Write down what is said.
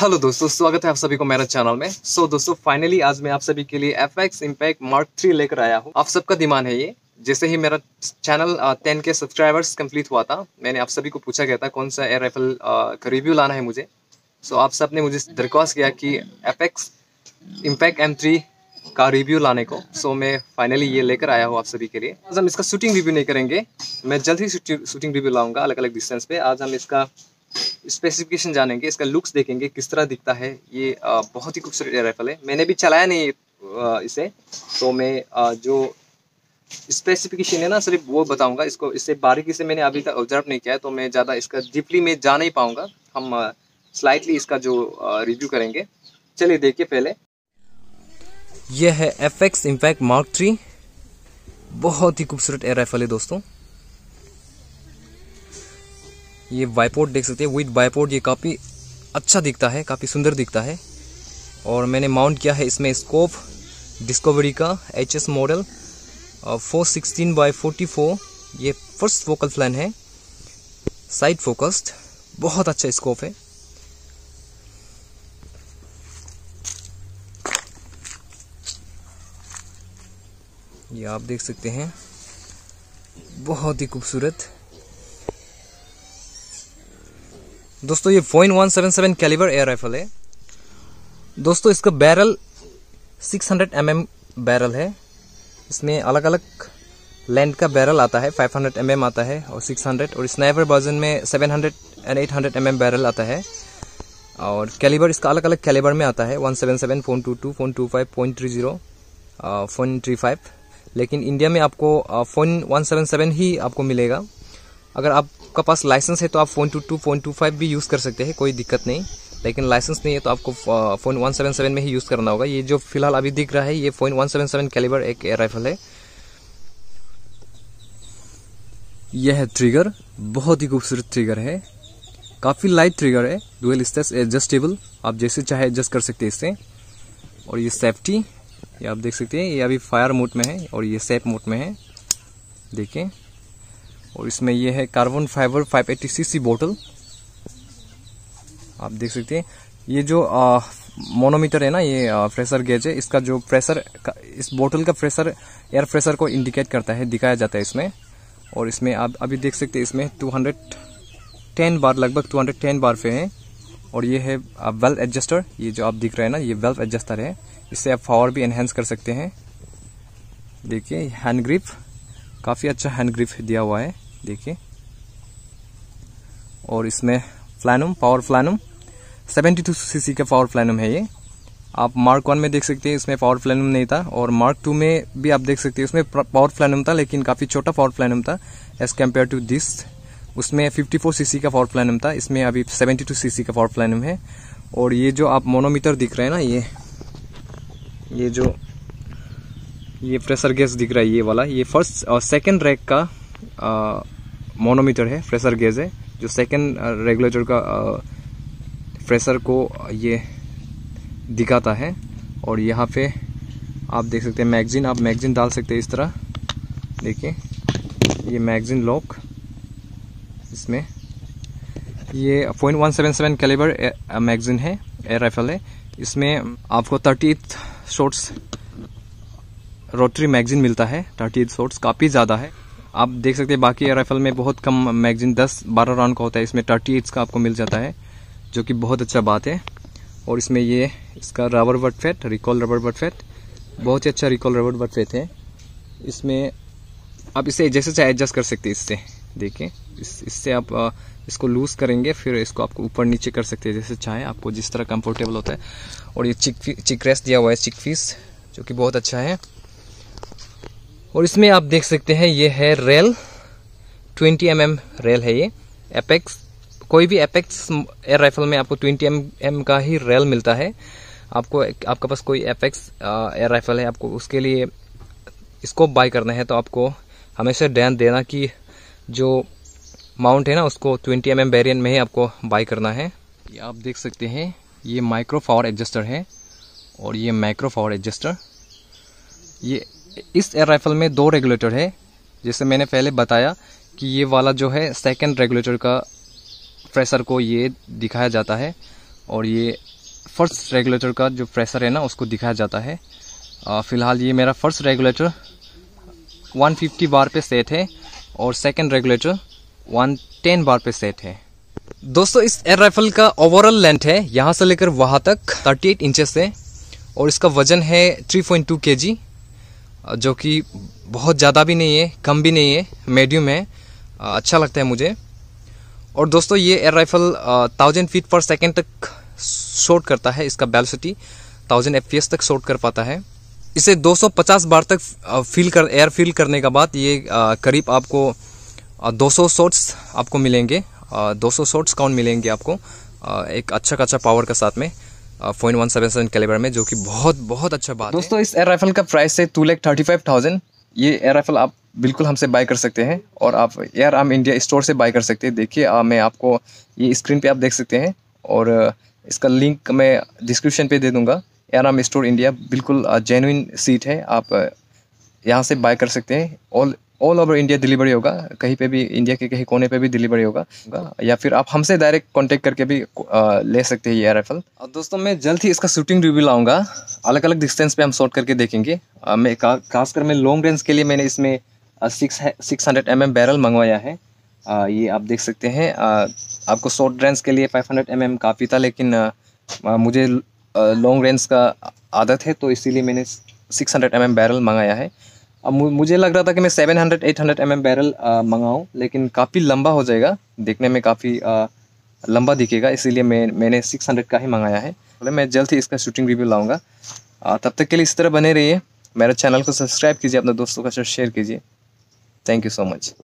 hello दोस्तों स्वागत है आप सभी को मेरे चैनल में सो so, दोस्तों फाइनली आज मैं आप सभी के लिए F X impact mark three लेकर आया हूँ आप सबका डिमांड है ये जैसे ही मेरा channel ten K subscribers complete हुआ था मैंने आप सभी को पूछा गया था कौन सा एयर राइफल का रिव्यू लाना है मुझे सो so, आप सब ने मुझे दरख्वास्त किया कि F X impact M three का रिव्यू लाने को सो so, मैं फाइनली ये लेकर आया हूँ आप सभी के लिए आज हम इसका शूटिंग रिव्यू नहीं करेंगे मैं जल्द ही शूटिंग रिव्यू लाऊंगा अलग अलग डिस्टेंस पे आज हम इसका स्पेसिफिकेशन जानेंगे इसका लुक्स देखेंगे किस तरह दिखता है ये बहुत ही खूबसूरत राइफल है मैंने भी चलाया नहीं इसे तो मैं जो स्पेसिफिकेशन है ना सिर्फ वो बताऊंगा इसको इससे बारीकी से मैंने अभी तक ऑब्जर्व नहीं किया है तो मैं ज़्यादा इसका डीपली में जा नहीं पाऊंगा हम स्लाइटली इसका जो रिव्यू करेंगे चलिए देखिए पहले यह है F X impact mark three बहुत ही खूबसूरत एयर राइफल है दोस्तों ये बाइपोर्ट देख सकते हैं विद बाइपोर्ट ये काफ़ी अच्छा दिखता है काफ़ी सुंदर दिखता है और मैंने माउंट किया है इसमें स्कोप डिस्कवरी का H S model four sixteen by forty four ये फर्स्ट फोकल प्लान है साइड फोकस्ड बहुत अच्छा स्कोप है ये आप देख सकते हैं बहुत ही खूबसूरत दोस्तों ये point one seven seven calibre air rifle है दोस्तों इसका barrel six hundred M M barrel है इसमें अलग अलग लेंथ का बैरल आता है 500 एम आता है और 600 और स्नाइपर वर्जन में 700 एंड 800 एम बैरल आता है और कैलिबर इसका अलग अलग कैलिबर में आता है 177, point two two point two five point three zero point three five लेकिन इंडिया में आपको फोन 177 ही आपको मिलेगा अगर आप आपका पास लाइसेंस है तो आप point two two point two five भी यूज़ कर सकते हैं कोई दिक्कत नहीं लेकिन लाइसेंस नहीं है तो आपको फोन वन सेवन सेवन में ही यूज़ करना होगा ये जो फिलहाल अभी दिख रहा है ये point one seven seven calibre एक एयर राइफल है यह है ट्रिगर बहुत ही खूबसूरत ट्रिगर है काफ़ी लाइट ट्रिगर है डुअल स्टेस एडजस्टेबल आप जैसे चाहे एडजस्ट कर सकते हैं इससे और ये सेफ्टी ये आप देख सकते हैं ये अभी फायर मोड में है और ये सेफ मोड में है देखें और इसमें यह है कार्बन फाइबर 580 सीसी बोतल आप देख सकते हैं ये जो मोनोमीटर है ना ये प्रेशर गेज है इसका जो प्रेशर इस बोतल का प्रेशर एयर प्रेशर को इंडिकेट करता है दिखाया जाता है इसमें और इसमें आप अभी देख सकते हैं इसमें 210 बार लगभग 210 बार पे हैं और ये है वेल्थ एडजस्टर ये जो आप दिख रहे हैं ना ये वेल्थ एडजस्टर है इससे आप पावर भी एनहेंस कर सकते हैं देखिए हैंड ग्रिप काफ़ी अच्छा हैंड ग्रिप दिया हुआ है देखिए और इसमें फ्लैनम पावर फ्लैनम 72 सीसी का पावर फ्लैनम है ये आप मार्क वन में देख सकते हैं इसमें पावर फ्लैनम नहीं था और मार्क टू में भी आप देख सकते हैं इसमें पावर फ्लैनम था लेकिन काफ़ी छोटा पावर फ्लैनम था एज कम्पेयर टू दिस उसमें 54 सीसी का पावर फ्लैनम था इसमें अभी 72 सीसी का पावर फ्लैनम है और ये जो आप मोनोमीटर दिख रहे हैं ना ये ये जो ये प्रेशर गेज दिख रहा है ये वाला ये फर्स्ट और सेकेंड रैक का मोनोमीटर uh, है प्रेशर गेज है जो सेकेंड रेगुलेटर uh, का प्रेशर uh, को ये दिखाता है और यहाँ पे आप देख सकते हैं मैगजीन आप मैगजीन डाल सकते हैं इस तरह देखिए ये मैगजीन लॉक इसमें ये point one seven seven calibre magazine है एयर राइफल है इसमें आपको थर्टी शॉट्स रोटरी मैगजीन मिलता है थर्टी एट शॉर्ट्स काफ़ी ज़्यादा है आप देख सकते हैं बाकी राइफल में बहुत कम मैगजीन दस बारह राउंड का होता है इसमें थर्टी एट्स का आपको मिल जाता है जो कि बहुत अच्छा बात है और इसमें ये इसका रबर बट फेट रिकॉल रबर बट फेट बहुत ही अच्छा रिकॉल रबर बट फेट है इसमें आप इसे जैसे चाहे एडजस्ट कर सकते हैं इससे देखिए इस इससे आप इसको लूज़ करेंगे फिर इसको आपको ऊपर नीचे कर सकते हैं जैसे चाहे आपको जिस तरह कंफर्टेबल होता है और ये चिक चिक रेस्ट दिया हुआ है चिक फीस जो कि बहुत अच्छा है और इसमें आप देख सकते हैं ये है रेल 20 एम mm रेल है ये एपेक्स कोई भी एपेक्स एयर राइफल में आपको 20 एम mm का ही रेल मिलता है आपको आपके पास कोई एपेक्स एयर राइफल है आपको उसके लिए स्कोप बाय करना है तो आपको हमेशा ध्यान देना कि जो माउंट है ना उसको 20 एम एम वेरियंट में ही आपको बाय करना है ये आप देख सकते हैं ये माइक्रो फावर एडजस्टर है और ये माइक्रो फावर एडजस्टर ये इस एयर राइफल में दो रेगुलेटर है जैसे मैंने पहले बताया कि ये वाला जो है सेकंड रेगुलेटर का प्रेशर को ये दिखाया जाता है और ये फर्स्ट रेगुलेटर का जो प्रेशर है ना उसको दिखाया जाता है फ़िलहाल ये मेरा फर्स्ट रेगुलेटर 150 बार पे सेट है और सेकंड रेगुलेटर 110 बार पे सेट है दोस्तों इस एयर राइफल का ओवरऑल लेंथ है यहाँ से लेकर वहाँ तक 38 इंचेस है और इसका वजन है 3.2 पॉइंट जो कि बहुत ज़्यादा भी नहीं है कम भी नहीं है मीडियम है अच्छा लगता है मुझे और दोस्तों ये air rifle thousand feet per second तक शॉट करता है इसका बैलसिटी थाउजेंड एफ तक शॉट कर पाता है इसे 250 बार तक फील कर एयर फील करने के बाद ये करीब आपको 200 सौ शॉट्स आपको मिलेंगे 200 सौ शॉट्स काउंट मिलेंगे आपको एक अच्छा खासा पावर के साथ में point one seven seven calibre में जो कि बहुत बहुत अच्छा बात दोस्तों इस एयर राइफल का प्राइस है two lakh thirty five thousand ये एयर राइफल आप बिल्कुल हमसे बाय कर सकते हैं और आप एयर आर्म इंडिया स्टोर से बाय कर सकते हैं देखिए मैं आपको ये स्क्रीन पे आप देख सकते हैं और इसका लिंक मैं डिस्क्रिप्शन पे दे दूंगा एयर आर्म स्टोर इंडिया बिल्कुल जेनुइन सीट है आप यहाँ से बाय कर सकते हैं all all over India delivery होगा कहीं पे भी इंडिया के कहीं कोने पे भी डिलीवरी होगा या फिर आप हमसे डायरेक्ट कांटेक्ट करके भी ले सकते हैं ये राइफल और दोस्तों मैं जल्द ही इसका शूटिंग रिव्यू लाऊंगा अलग अलग डिस्टेंस पे हम शॉट करके देखेंगे मैं खासकर मैं लॉन्ग रेंज के लिए मैंने इसमें six six hundred M M barrel मंगवाया है आ, ये आप देख सकते हैं आपको शॉर्ट रेंज के लिए फाइव हंड्रेड एम एम काफ़ी था लेकिन मुझे लॉन्ग रेंज का आदत है तो इसीलिए मैंने six hundred M M barrel मंगाया है अब मुझे लग रहा था कि मैं 700 800 एट mm बैरल मंगाऊँ लेकिन काफ़ी लंबा हो जाएगा देखने में काफ़ी लंबा दिखेगा इसीलिए मैं मैंने 600 का ही मंगाया है मतलब मैं जल्द ही इसका शूटिंग रिव्यू लाऊंगा तब तक के लिए इस तरह बने रहिए मेरे चैनल को सब्सक्राइब कीजिए अपने दोस्तों का साथ शेयर कीजिए थैंक यू सो मच